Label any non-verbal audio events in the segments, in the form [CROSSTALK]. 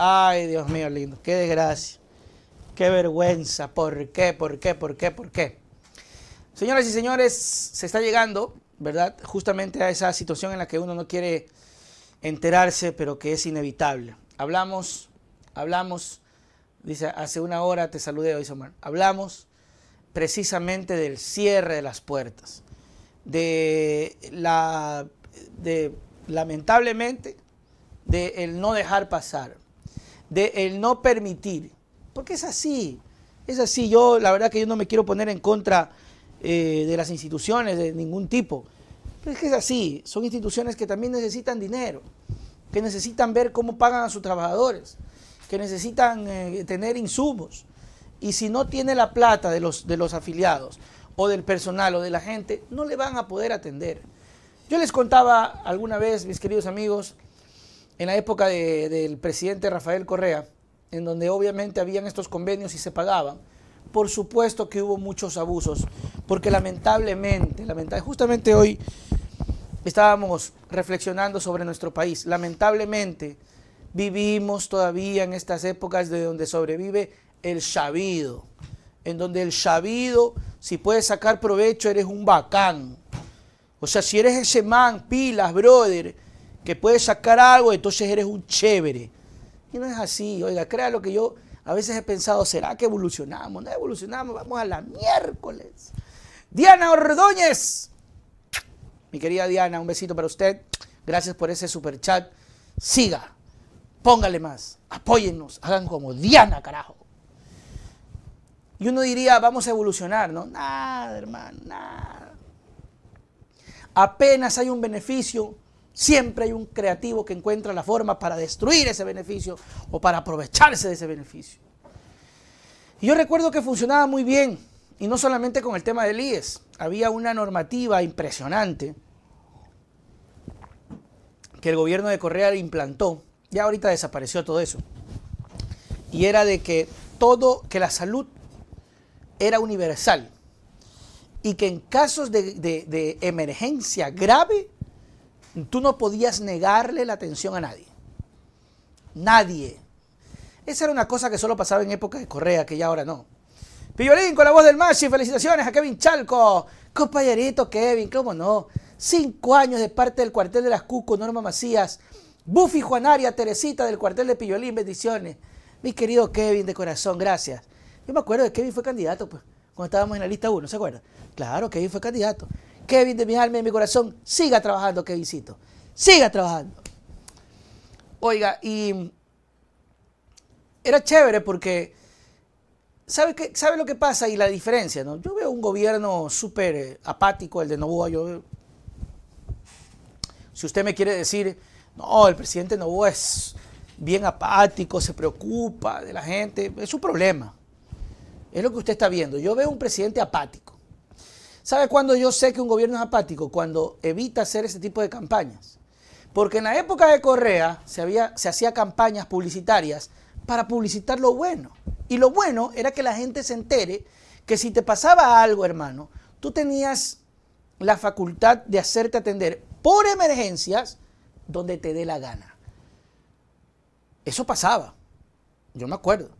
Ay, Dios mío, lindo. Qué desgracia. Qué vergüenza. ¿Por qué? ¿Por qué? ¿Por qué? ¿Por qué? Señoras y señores, se está llegando, ¿verdad? Justamente a esa situación en la que uno no quiere enterarse, pero que es inevitable. Hablamos, hablamos, dice, hace una hora te saludé hoy, Somar. Hablamos precisamente del cierre de las puertas, de la, de lamentablemente, de el no dejar pasar de el no permitir. Porque es así, es así. Yo, la verdad que yo no me quiero poner en contra eh, de las instituciones de ningún tipo. Pero es que es así, son instituciones que también necesitan dinero, que necesitan ver cómo pagan a sus trabajadores, que necesitan eh, tener insumos. Y si no tiene la plata de los, de los afiliados o del personal o de la gente, no le van a poder atender. Yo les contaba alguna vez, mis queridos amigos, en la época del presidente Rafael Correa, en donde obviamente habían estos convenios y se pagaban, por supuesto que hubo muchos abusos, porque lamentablemente, lamentablemente justamente hoy estábamos reflexionando sobre nuestro país, lamentablemente vivimos todavía en estas épocas de donde sobrevive el chavido, en donde el chavido, si puedes sacar provecho, eres un bacán. O sea, si eres ese man, pilas, brother, que puedes sacar algo, entonces eres un chévere. Y no es así, oiga, crea lo que yo a veces he pensado, ¿será que evolucionamos? No evolucionamos, vamos a la miércoles. Diana Ordóñez. Mi querida Diana, un besito para usted. Gracias por ese super chat. Siga, póngale más, apóyennos, hagan como Diana, carajo. Y uno diría, vamos a evolucionar, ¿no? Nada, hermano, nada. Apenas hay un beneficio, Siempre hay un creativo que encuentra la forma para destruir ese beneficio o para aprovecharse de ese beneficio. Y yo recuerdo que funcionaba muy bien, y no solamente con el tema del IES, había una normativa impresionante que el gobierno de Correa implantó, ya ahorita desapareció todo eso, y era de que todo, que la salud era universal y que en casos de, de emergencia grave Tú no podías negarle la atención a nadie. Nadie. Esa era una cosa que solo pasaba en época de Correa, que ya ahora no. Pillolín con la voz del Machi, felicitaciones a Kevin Chalco. Compañerito Kevin, cómo no. Cinco años de parte del cuartel de las Cuco, Norma Macías. Buffy Juanaria, Teresita del cuartel de Pillolín, bendiciones. Mi querido Kevin, de corazón, gracias. Yo me acuerdo de Kevin fue candidato, pues, cuando estábamos en la lista 1, ¿se acuerda? Claro, Kevin fue candidato. Kevin de mi alma y de mi corazón, siga trabajando, Kevincito. Siga trabajando. Oiga, y era chévere porque, ¿sabe, qué, sabe lo que pasa y la diferencia? ¿no? Yo veo un gobierno súper eh, apático, el de Novoa. Yo, si usted me quiere decir, no, el presidente Novoa es bien apático, se preocupa de la gente, es su problema. Es lo que usted está viendo. Yo veo un presidente apático. ¿Sabe cuándo yo sé que un gobierno es apático? Cuando evita hacer ese tipo de campañas. Porque en la época de Correa se, había, se hacía campañas publicitarias para publicitar lo bueno. Y lo bueno era que la gente se entere que si te pasaba algo, hermano, tú tenías la facultad de hacerte atender por emergencias donde te dé la gana. Eso pasaba, yo me acuerdo.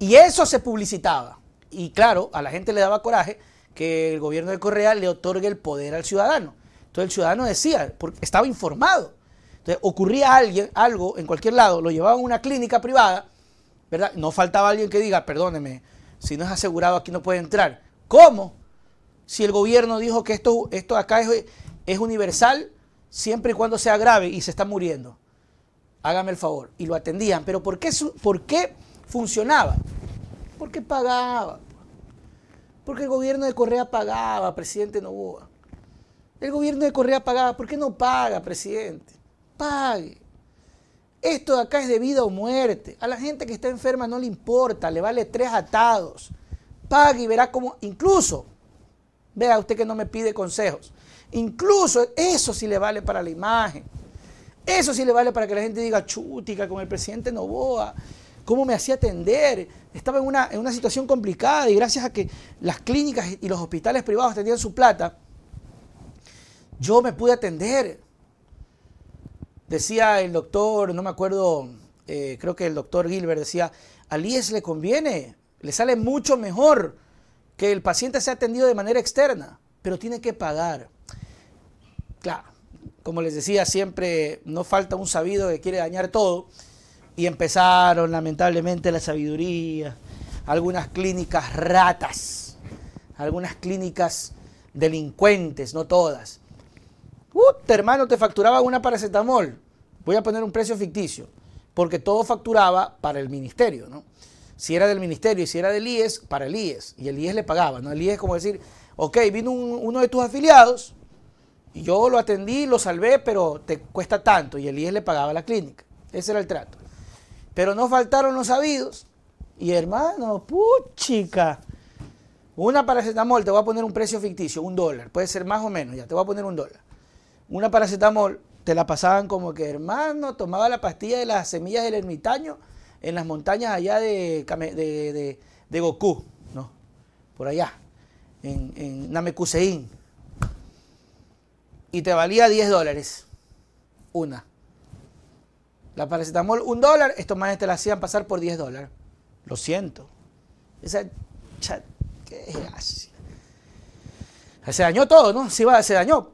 Y eso se publicitaba. Y claro, a la gente le daba coraje que el gobierno de Correa le otorgue el poder al ciudadano. Entonces el ciudadano decía, estaba informado. Entonces ocurría alguien, algo en cualquier lado, lo llevaban a una clínica privada, ¿verdad? No faltaba alguien que diga, perdóneme, si no es asegurado aquí no puede entrar. ¿Cómo? Si el gobierno dijo que esto, esto acá es, universal, siempre y cuando sea grave y se está muriendo. Hágame el favor. Y lo atendían. Pero ¿por qué, por qué funcionaba? Porque pagaba. Porque el gobierno de Correa pagaba, presidente Novoa. El gobierno de Correa pagaba. ¿Por qué no paga, presidente? Pague. Esto de acá es de vida o muerte. A la gente que está enferma no le importa, le vale tres atados. Pague y verá cómo, incluso, vea usted que no me pide consejos. Incluso eso sí le vale para la imagen. Eso sí le vale para que la gente diga, chútica, con el presidente Novoa cómo me hacía atender. Estaba en una, situación complicada y gracias a que las clínicas y los hospitales privados tenían su plata, yo me pude atender. Decía el doctor, no me acuerdo, eh, creo que el doctor Gilbert decía, a Lies le conviene, le sale mucho mejor que el paciente sea atendido de manera externa, pero tiene que pagar. Claro, como les decía siempre, no falta un sabido que quiere dañar todo. Y empezaron, lamentablemente, la sabiduría, algunas clínicas ratas, algunas clínicas delincuentes, no todas. Uy, hermano, te facturaba una paracetamol. Voy a poner un precio ficticio, porque todo facturaba para el ministerio, ¿no? Si era del ministerio y si era del IES, para el IES. Y el IES le pagaba, ¿no? El IES es como decir, ok, vino uno de tus afiliados, y yo lo atendí, lo salvé, pero te cuesta tanto. Y el IES le pagaba la clínica. Ese era el trato. Pero no faltaron los sabidos. Y hermano, puchica. Una paracetamol, te voy a poner un precio ficticio, un dólar. Puede ser más o menos, ya, te voy a poner un dólar. Una paracetamol, te la pasaban como que, hermano, tomaba la pastilla de las semillas del ermitaño en las montañas allá de, de, Goku, ¿no? Por allá, en, en Namekusein. Y te valía 10 dólares. Una. La paracetamol, un dólar, estos manes te la hacían pasar por 10 dólares. Lo siento. Esa chat, ¿qué Se dañó todo, ¿no? Se, va se dañó.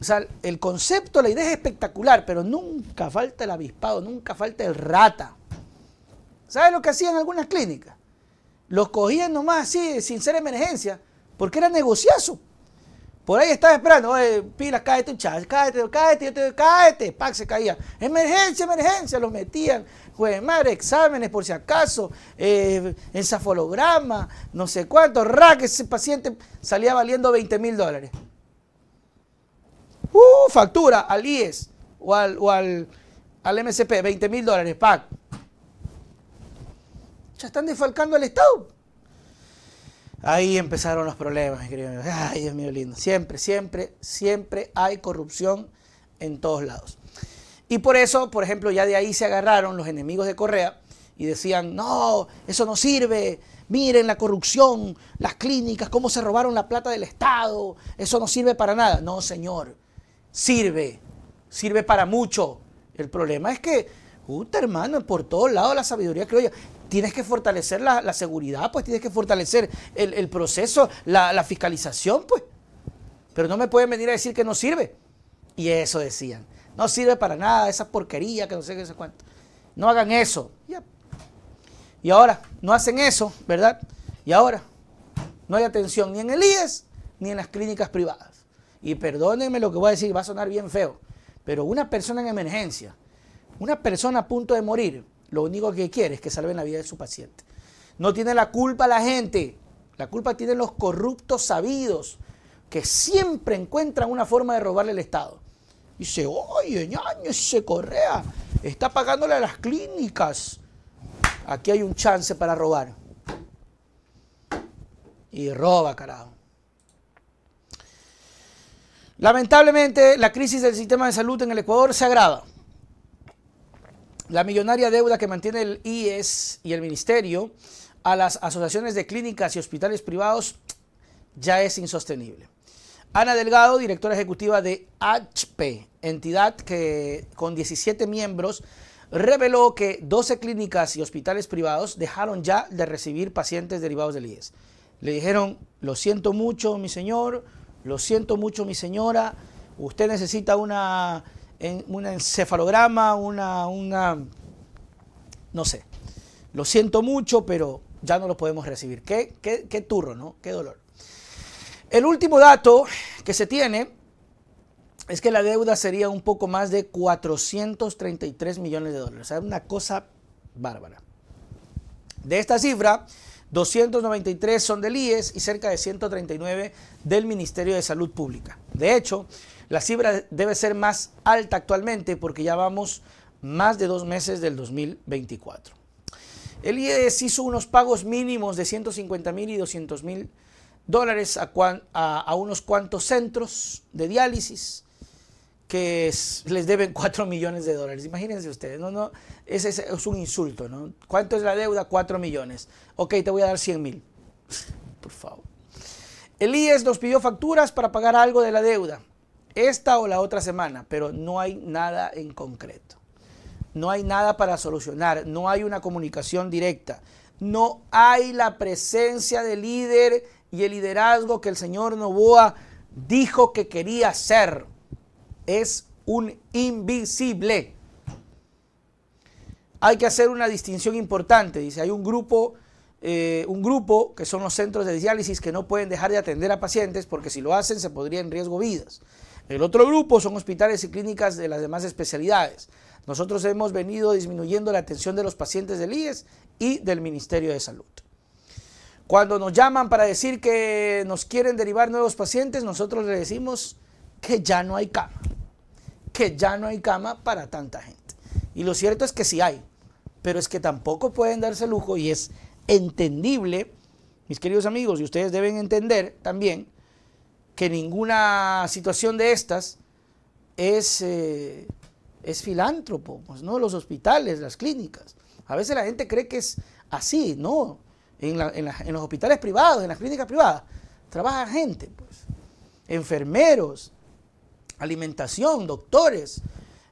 O sea, el concepto, la idea es espectacular, pero nunca falta el avispado, nunca falta el rata. ¿Sabes lo que hacían algunas clínicas? Los cogían nomás así, sin ser emergencia, porque era negociazo. Por ahí estaba esperando, oye, pilas, cállate un chaval, cállate, cállate, yo pac, se caía. Emergencia, emergencia, los metían, juez madre, exámenes por si acaso, eh, no sé cuánto, rack, ese paciente salía valiendo 20 mil dólares. Uh, factura al IES o al, o MCP, 20 mil dólares, pac. Ya están desfalcando al Estado. Ahí empezaron los problemas, mi querido amigo. Ay, Dios mío lindo. Siempre, siempre, siempre hay corrupción en todos lados. Y por eso, por ejemplo, ya de ahí se agarraron los enemigos de Correa y decían, no, eso no sirve, miren la corrupción, las clínicas, cómo se robaron la plata del Estado, eso no sirve para nada. No, señor, sirve, sirve para mucho. El problema es que Puta, hermano, por todos lados la sabiduría criolla. Tienes que fortalecer la, seguridad, pues tienes que fortalecer el, proceso, la, fiscalización, pues. Pero no me pueden venir a decir que no sirve. Y eso decían. No sirve para nada, esa porquería que no sé qué sé cuánto. No hagan eso. Y ahora, no hacen eso, ¿verdad? Y ahora, no hay atención ni en el IES ni en las clínicas privadas. Y perdónenme lo que voy a decir, va a sonar bien feo. Pero una persona en emergencia una persona a punto de morir, lo único que quiere es que salven la vida de su paciente. No tiene la culpa la gente, la culpa tienen los corruptos sabidos que siempre encuentran una forma de robarle al Estado. Dice, oye, ñaño, se correa, está pagándole a las clínicas. Aquí hay un chance para robar. Y roba, carajo. Lamentablemente, la crisis del sistema de salud en el Ecuador se agrava la millonaria deuda que mantiene el IES y el Ministerio a las asociaciones de clínicas y hospitales privados ya es insostenible. Ana Delgado, directora ejecutiva de HP, entidad que con 17 miembros reveló que 12 clínicas y hospitales privados dejaron ya de recibir pacientes derivados del IES. Le dijeron, lo siento mucho, mi señor, lo siento mucho, mi señora, usted necesita una un encefalograma, una, una, no sé, lo siento mucho, pero ya no lo podemos recibir. Qué, qué, qué turro, ¿no? Qué dolor. El último dato que se tiene es que la deuda sería un poco más de 433 millones de dólares. Es una cosa bárbara. De esta cifra, 293 son del IES y cerca de 139 del Ministerio de Salud Pública. De hecho, la cifra debe ser más alta actualmente porque ya vamos más de dos meses del 2024. El IES hizo unos pagos mínimos de 150 mil y 200 mil dólares a, unos cuantos centros de diálisis que les deben 4 millones de dólares. Imagínense ustedes, no, no, ese es, es un insulto, ¿no? ¿Cuánto es la deuda? 4 millones. Ok, te voy a dar 100 mil. Por favor. El IES nos pidió facturas para pagar algo de la deuda esta o la otra semana, pero no hay nada en concreto. No hay nada para solucionar, no hay una comunicación directa, no hay la presencia del líder y el liderazgo que el señor Novoa dijo que quería ser. Es un invisible. Hay que hacer una distinción importante, dice, hay un grupo eh, un grupo que son los centros de diálisis que no pueden dejar de atender a pacientes porque si lo hacen se podría en riesgo vidas. El otro grupo son hospitales y clínicas de las demás especialidades. Nosotros hemos venido disminuyendo la atención de los pacientes del IES y del Ministerio de Salud. Cuando nos llaman para decir que nos quieren derivar nuevos pacientes, nosotros les decimos que ya no hay cama, que ya no hay cama para tanta gente. Y lo cierto es que sí hay, pero es que tampoco pueden darse lujo y es entendible, mis queridos amigos, y ustedes deben entender también que ninguna situación de estas es, eh, es filántropo, pues, ¿no? Los hospitales, las clínicas. A veces la gente cree que es así, ¿no? En, en los hospitales privados, en las clínicas privadas, trabaja gente, pues. Enfermeros, alimentación, doctores,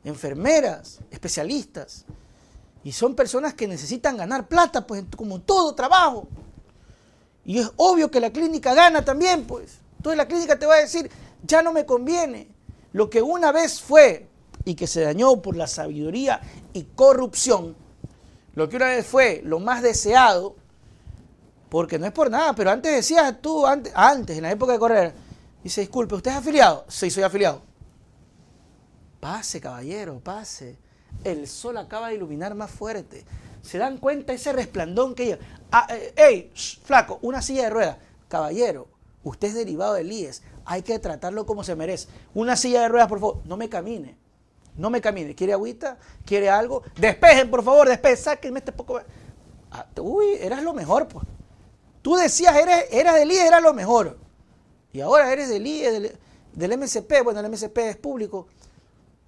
enfermeras, especialistas. Y son personas que necesitan ganar plata, pues como todo trabajo. Y es obvio que la clínica gana también, pues. Entonces la clínica te va a decir, ya no me conviene. Lo que una vez fue y que se dañó por la sabiduría y corrupción, lo que una vez fue lo más deseado, porque no es por nada, pero antes decías tú, antes, en la época de correr, dice, disculpe, ¿usted es afiliado? Sí, soy afiliado. Pase, caballero, pase. El sol acaba de iluminar más fuerte. ¿Se dan cuenta ese resplandón que ella. Ah, eh, ¡Ey, flaco! Una silla de ruedas. Caballero, Usted es derivado del IES. Hay que tratarlo como se merece. Una silla de ruedas, por favor, no me camine. No me camine. ¿Quiere agüita? ¿Quiere algo? Despejen, por favor, despejen. Sáquenme este poco. Ah, uy, eras lo mejor, pues. Tú decías, eras, del IES, eras lo mejor. Y ahora eres del IES, del, del MCP. Bueno, el MCP es público.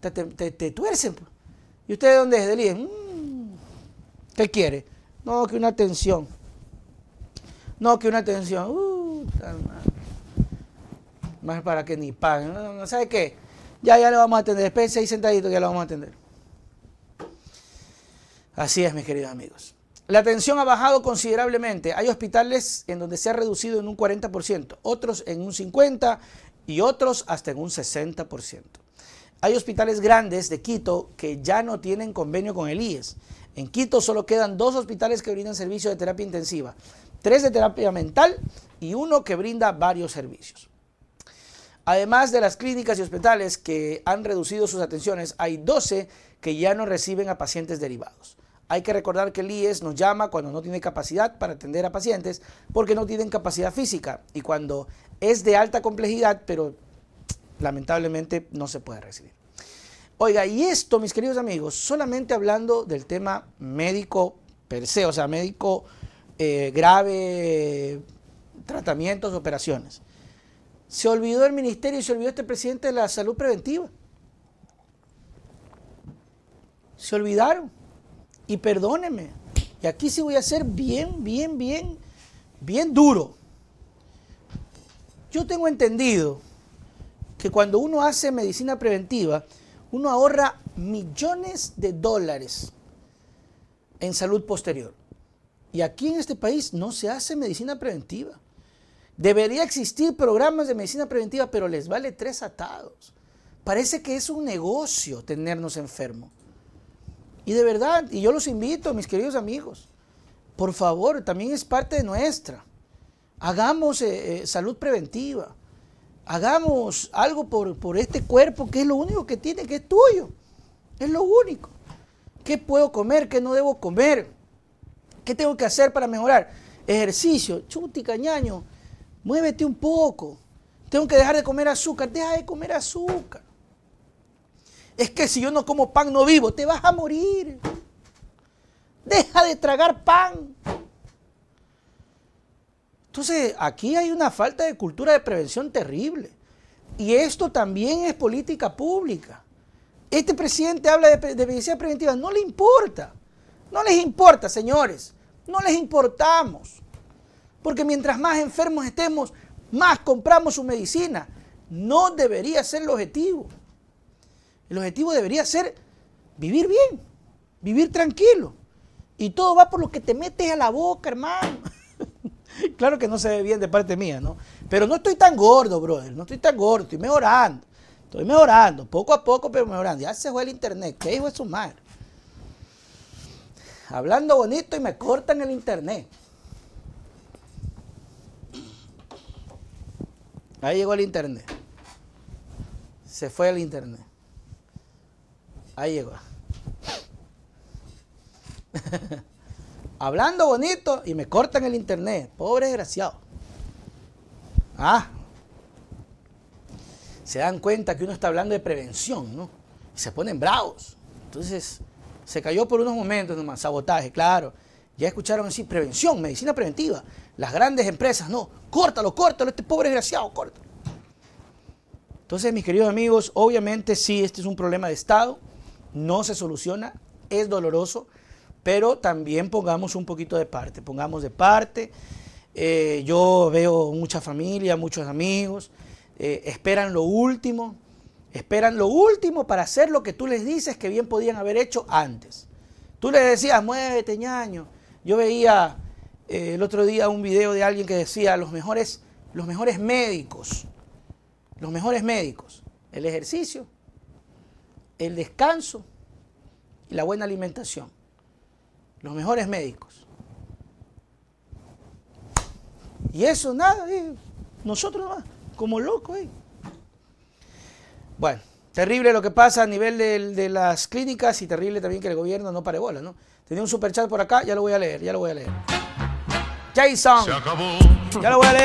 Te, te, tuercen, pues. ¿Y usted de dónde es? Del IES. Mm. ¿Qué quiere? No, que una atención. No, que una atención. Uh, más para que ni paguen. No, ¿Sabe qué? Ya, ya lo vamos a atender. Espérense ahí sentaditos, ya lo vamos a atender. Así es, mis queridos amigos. La atención ha bajado considerablemente. Hay hospitales en donde se ha reducido en un 40%, otros en un 50% y otros hasta en un 60%. Hay hospitales grandes de Quito que ya no tienen convenio con el IES. En Quito solo quedan dos hospitales que brindan servicio de terapia intensiva, tres de terapia mental y uno que brinda varios servicios. Además de las clínicas y hospitales que han reducido sus atenciones, hay 12 que ya no reciben a pacientes derivados. Hay que recordar que el IES nos llama cuando no tiene capacidad para atender a pacientes porque no tienen capacidad física y cuando es de alta complejidad, pero lamentablemente no se puede recibir. Oiga, y esto, mis queridos amigos, solamente hablando del tema médico per se, o sea, médico eh, grave, tratamientos, operaciones. Se olvidó el ministerio y se olvidó este presidente de la salud preventiva. Se olvidaron. Y perdónenme. Y aquí sí voy a ser bien, bien, bien, bien duro. Yo tengo entendido que cuando uno hace medicina preventiva, uno ahorra millones de dólares en salud posterior. Y aquí en este país no se hace medicina preventiva. Debería existir programas de medicina preventiva, pero les vale tres atados. Parece que es un negocio tenernos enfermos. Y de verdad, y yo los invito, mis queridos amigos, por favor, también es parte de nuestra. Hagamos eh, eh, salud preventiva. Hagamos algo por, por este cuerpo que es lo único que tiene, que es tuyo. Es lo único. ¿Qué puedo comer? ¿Qué no debo comer? ¿Qué tengo que hacer para mejorar? Ejercicio, chuti, cañaño. Muévete un poco. Tengo que dejar de comer azúcar. Deja de comer azúcar. Es que si yo no como pan no vivo, te vas a morir. Deja de tragar pan. Entonces, aquí hay una falta de cultura de prevención terrible. Y esto también es política pública. Este presidente habla de, de preventiva. No le importa. No les importa, señores. No les importamos. Porque mientras más enfermos estemos, más compramos su medicina. No debería ser el objetivo. El objetivo debería ser vivir bien, vivir tranquilo. Y todo va por lo que te metes a la boca, hermano. [LAUGHS] claro que no se ve bien de parte mía, ¿no? Pero no estoy tan gordo, brother. No estoy tan gordo, estoy mejorando. Estoy mejorando, poco a poco, pero mejorando. Ya se fue el internet. ¿Qué hijo de su madre? Hablando bonito y me cortan el internet. Ahí llegó el internet. Se fue el internet. Ahí llegó. [LAUGHS] Hablando bonito y me cortan el internet. Pobre desgraciado. Ah. Se dan cuenta que uno está hablando de prevención, ¿no? Y se ponen bravos. Entonces, se cayó por unos momentos nomás. Sabotaje, claro. Ya escucharon así, prevención, medicina preventiva. Las grandes empresas, no, córtalo, córtalo, este pobre desgraciado, córtalo. Entonces, mis queridos amigos, obviamente sí, este es un problema de Estado, no se soluciona, es doloroso, pero también pongamos un poquito de parte, pongamos de parte. Eh, yo veo mucha familia, muchos amigos, eh, esperan lo último, esperan lo último para hacer lo que tú les dices que bien podían haber hecho antes. Tú les decías, muévete, ñaño, yo veía eh, el otro día un video de alguien que decía, los mejores, los mejores médicos, los mejores médicos, el ejercicio, el descanso y la buena alimentación. Los mejores médicos. Y eso nada, eh, nosotros nada, como locos. Eh. Bueno, terrible lo que pasa a nivel de, de, las clínicas y terrible también que el gobierno no pare bola, ¿no? Tenía un chat por acá, ya lo voy a leer, ya lo voy a leer. Jason. Ya lo voy a leer.